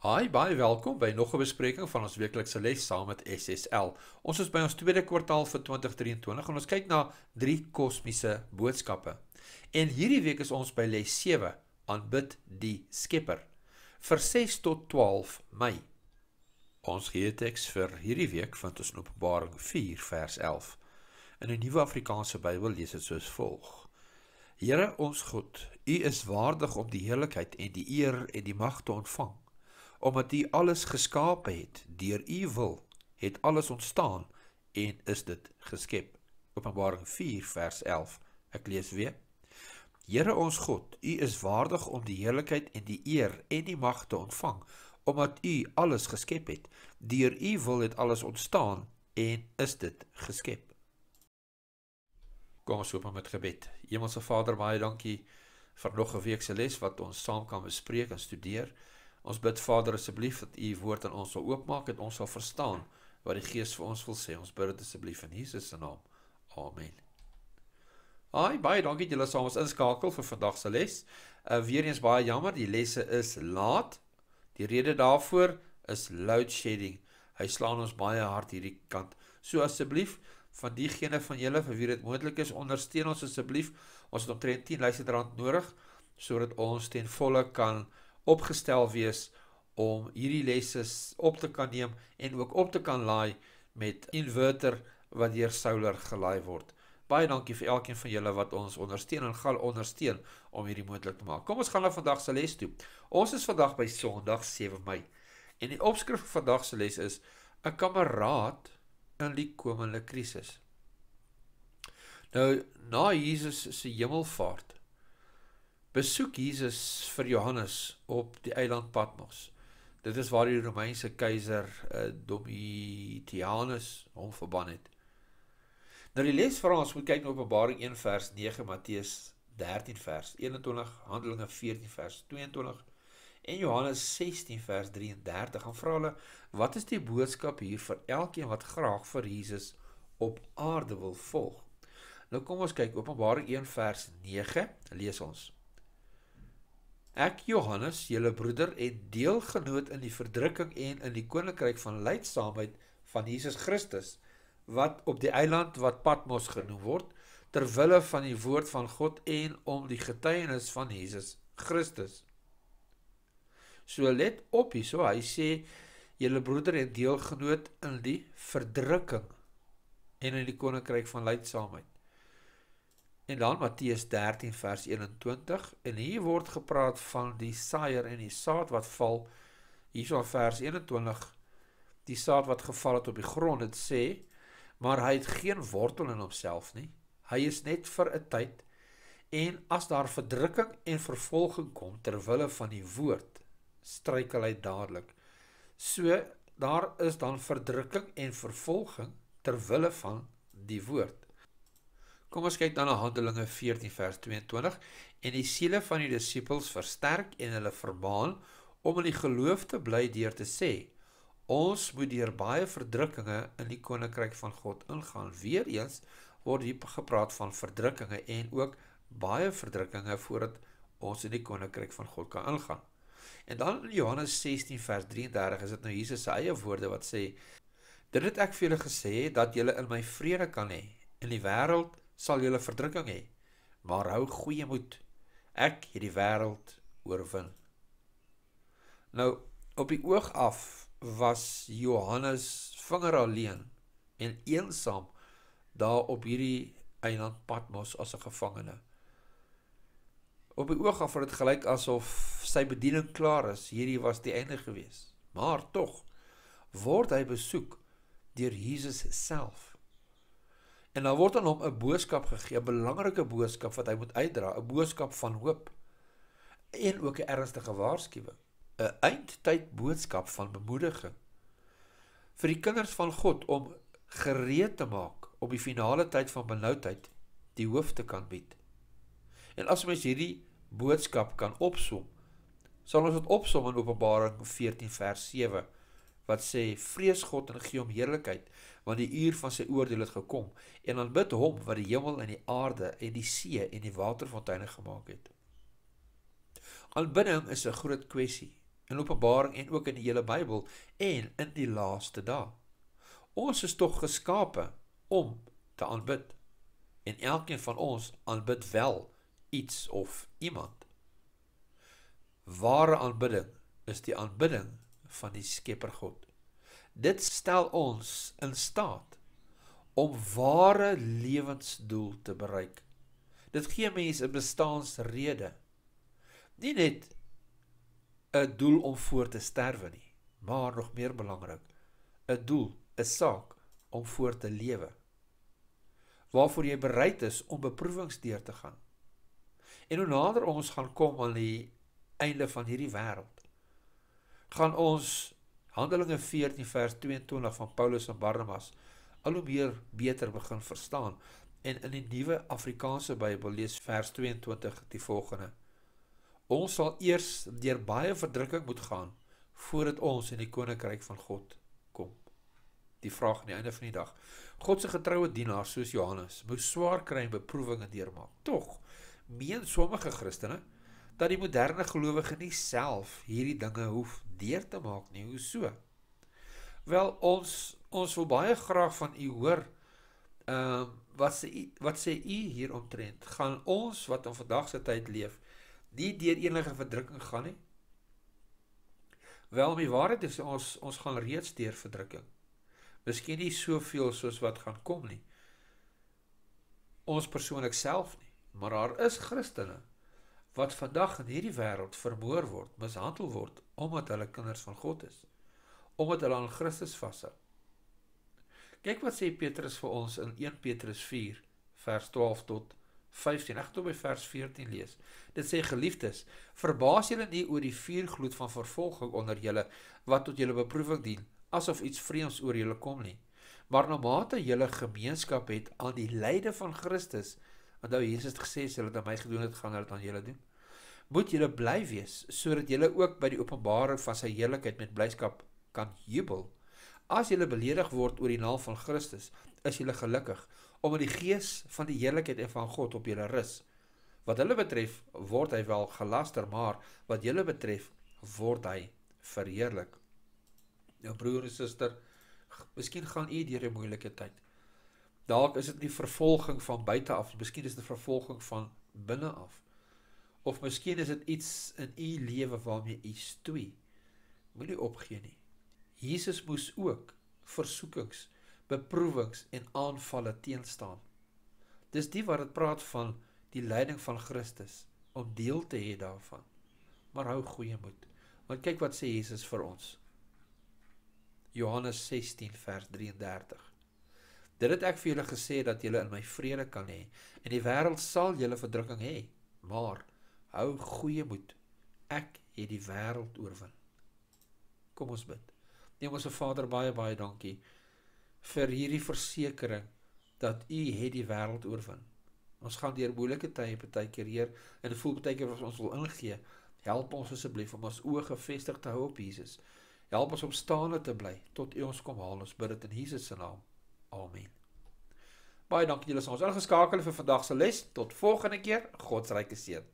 Hi, baie welkom by nog 'n bespreking van ons weeklikse les saam met SSL. Ons is by ons tweede kwartaal vir 2023 en ons kyk na drie kosmiese boodskappe. En hierdie week is ons by les 7, aanbid die Skepper vir 6 tot 12 Mei. Ons geheeteks vir hierdie week vind ons in Openbaring 4 vers 11. In die Nuwe Afrikaanse Bybel lees dit soos volg: Here ons God, U is waardig om die heerlikheid en die eer en die mag te ontvang omdat U alles geskaap het deur U wil, het alles ontstaan en is dit geskep. Openbaring 4 vers 11. Ek lees weer. Here ons God, U is waardig om die heerlikheid en die eer en die mag te ontvang, omdat U alles geskep het. Deur U wil het alles ontstaan en is dit geskep. Kom ons open met gebed. Hemelse Vader, baie dankie vir nog 'n week se les wat ons saam kan bespreek en studeer. Ons bid Vader asseblief dat U woord aan ons sal oopmaak en ons sal verstaan wat die Gees vir ons wil sê. Ons bid dit asseblief in Jesus se naam. Amen. Ai baie dankie dat julle saam ons inskakel vir vandag se les. Uh weer eens baie jammer, die lesse is laat. Die rede daarvoor is load shedding. Hy slaan ons baie hard hierdie kant. So asseblief van diegene van julle vir wie dit moontlik is, ondersteun ons asseblief. Ons het omtrent 10 luisterrand nodig sodat ons ten volle kan opgestel wees om hierdie lesse op te kan neem en ook op te kan laai met inverter wat deur solar gelaai word. Baie dankie vir elkeen van julle wat ons ondersteun en gaan ondersteun om hierdie moontlik te maak. Kom ons gaan na vandag se les toe. Ons is vandag by Sondag 7 Mei en die opskrif vir vandag se les is 'n kameraad in die komende krisis. Nou na Jesus se hemelvaart besoek Jesus vir Johannes op die eiland Patmos. Dit is waar die Romeinse keiser eh, Domitianus hom verban het. Nou die les vir ons moet kyk na Openbaring 1 vers 9, Matteus 13 vers 21, Handelinge 14 vers 22 en Johannes 16 vers 33. Gaan vra hulle, wat is die boodskap hier vir elkeen wat graag vir Jesus op aarde wil volg? Nou kom ons kyk Openbaring 1 vers 9, lees ons. Ek Johannes, julle broeder en deelgenoot in die verdrukking en in die koninkryk van lydsaamheid van Jesus Christus wat op die eiland wat Patmos genoem word ter wille van die woord van God en om die getuienis van Jesus Christus. So let op hierso, hy sê julle broeder en deelgenoot in die verdrukking en in die koninkryk van lydsaamheid. En dan Matteus 13 vers 21 en hier word gepraat van die saaier en die saad wat val. Hierso in vers 21 die saad wat geval het op die grond, dit sê maar hy het geen wortel in homself nie. Hy is net vir 'n tyd en as daar verdrukking en vervolging kom ter wille van die woord, struikel hy dadelik. So daar is dan verdrukking en vervolging ter wille van die woord. Kom ons kyk dan na Handelinge 14 vers 22 en die siele van die disippels versterk en hulle vermaan om in die geloof te bly deur te sê ons moet deur baie verdrukkinge in die koninkryk van God ingaan. Weereens word hier gepraat van verdrukkinge en ook baie verdrukkinge voordat ons in die koninkryk van God kan ingaan. En dan in Johannes 16 vers 33 is dit nou Jesus se eie woorde wat sê: "Dit het ek vir julle gesê dat julle in my vrede kan hê. In die wêreld sal julle verdrukking hê, maar hou goeie moed. Ek het die wêreld oorwin. Nou, op die oog af was Johannes vinger alleen en eensaam daar op hierdie eiland Patmos as 'n gevangene. Op die oog af het dit gelyk asof sy bediening klaar is, hierdie was die einde gewees. Maar tog word hy besoek deur Jesus self. En dan word aan hom 'n boodskap gegee, 'n belangrike boodskap wat hy moet uitdra, 'n boodskap van hoop en ook 'n ernstige waarskuwing, 'n eindtyd boodskap van bemoediging vir die kinders van God om gereed te maak om die finale tyd van benoudheid die hoof te kan bied. En as ons hierdie boodskap kan opsom, sal ons dit opsom in Openbaring 14 vers 7 wat sê vrees God en gee hom heerlikheid want die uur van sy oordeel het gekom en aanbid hom wat die hemel en die aarde en die see en die waterfonteine gemaak het. Aanbidding is 'n groot kwessie in Openbaring en ook in die hele Bybel en in die laaste dae. Ons is tog geskape om te aanbid en elkeen van ons aanbid wel iets of iemand. Ware aanbidding is die aanbidding van die Skepper God. Dit stel ons in staat om ware lewensdoel te bereik. Dit gee mense 'n bestaansrede. Nie net 'n doel om voor te sterwe nie, maar nog meer belangrik, 'n doel, 'n saak om voor te lewe. Waarvoor jy bereid is om beproewings deur te gaan. En hoe nader ons gaan kom aan die einde van hierdie wêreld, gaan ons Handelinge 14 vers 22 van Paulus en Barnabas al hoe meer beter begin verstaan en in die nuwe Afrikaanse Bybel lees vers 22 die volgende Ons sal eers deur baie verdrukking moet gaan voordat ons in die koninkryk van God kom. Die vraag aan die einde van die dag. God se getroue dienaar soos Johannes moes swaar kry en beproewinge deurmaak. Tog meen sommige Christene dat die moderne gelowige nie self hierdie dinge hoef deur te maak nie. Hoe so? Wel ons ons wil baie graag van u hoor. Ehm uh, wat sê wat sê u hieromtrent? Gaan ons wat in vandag se tyd leef nie deur enige verdrukking gaan nie? Wel, my waarheid is ons ons gaan reeds deur verdrukking. Miskien nie soveel soos wat gaan kom nie. Ons persoonlik self nie, maar daar is Christene wat vandag in hierdie wêreld verboor word, mishandel word omdat hulle kinders van God is, omdat hulle aan Christus vashou. Kyk wat sê Petrus vir ons in 1 Petrus 4 vers 12 tot 15. Ek het hom by vers 14 lees. Dit sê: "Geliefdes, verbaas julle nie oor die vuurgloed van vervolging onder julle wat tot julle beproewing dien, asof iets vreemds oor julle kom nie, maar na mate julle gemeenskap het aan die lyde van Christus, Onthou Jesus het gesê as hulle dit aan my gedoen het, gaan hulle dit aan julle doen. Moet julle bly wees sodat julle ook by die openbaring van sy heerlikheid met blyskap kan jubel. As julle beledig word oor die naam van Christus, is julle gelukkig omdat die gees van die heerlikheid en van God op julle rus. Wat hulle betref, word hy wel gelaster, maar wat julle betref, word hy verheerlik. Nou broer en suster, miskien gaan u deur 'n moeilike tyd. Dalk is dit nie vervolging van buite af, miskien is dit 'n vervolging van binne af. Of miskien is dit iets in u lewe waarmee u stoei. Moenie opgee nie. Jesus moes ook versoekings, beproewings en aanvalle teenstaan. Dis die wat dit praat van die lyding van Christus om deel te hê daarvan. Maar hou goeie moed. Want kyk wat sê Jesus vir ons. Johannes 16 vers 33. Dit het ek vir julle gesê dat julle in my vrede kan hê. In die wêreld sal julle verdrukking hê, maar hou goeie moed. Ek het die wêreld oorwin. Kom ons bid. Neem ons Vader baie baie dankie vir hierdie versekering dat U het die wêreld oorwin. Ons gaan deur moeilike tye partykeer hier en voel partykeer of ons wil ingee. Help ons asseblief om ons oë gefestig te hou op Jesus. Help ons om staande te bly tot U ons kom haal. Ons bid dit in Jesus se naam. Amen. Baie dankie julle is ons ingeskakel vir vandag se les. Tot volgende keer. God se ryke seën.